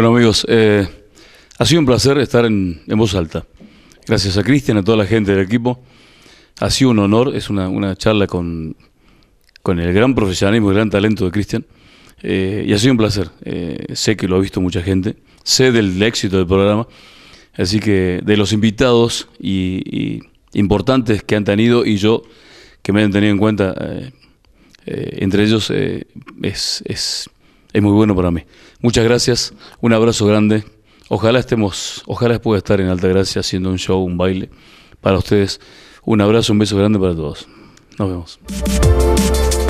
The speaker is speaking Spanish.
Bueno amigos, eh, ha sido un placer estar en, voz alta. Gracias a Cristian, a toda la gente del equipo. Ha sido un honor, es una, una charla con, con el gran profesionalismo y gran talento de Cristian. Eh, y ha sido un placer. Eh, sé que lo ha visto mucha gente, sé del éxito del programa. Así que de los invitados y, importantes que han tenido y yo que me han tenido en cuenta, entre ellos es, es es muy bueno para mí. Muchas gracias, un abrazo grande. Ojalá estemos, ojalá pueda estar en Altagracia haciendo un show, un baile para ustedes. Un abrazo, un beso grande para todos. Nos vemos.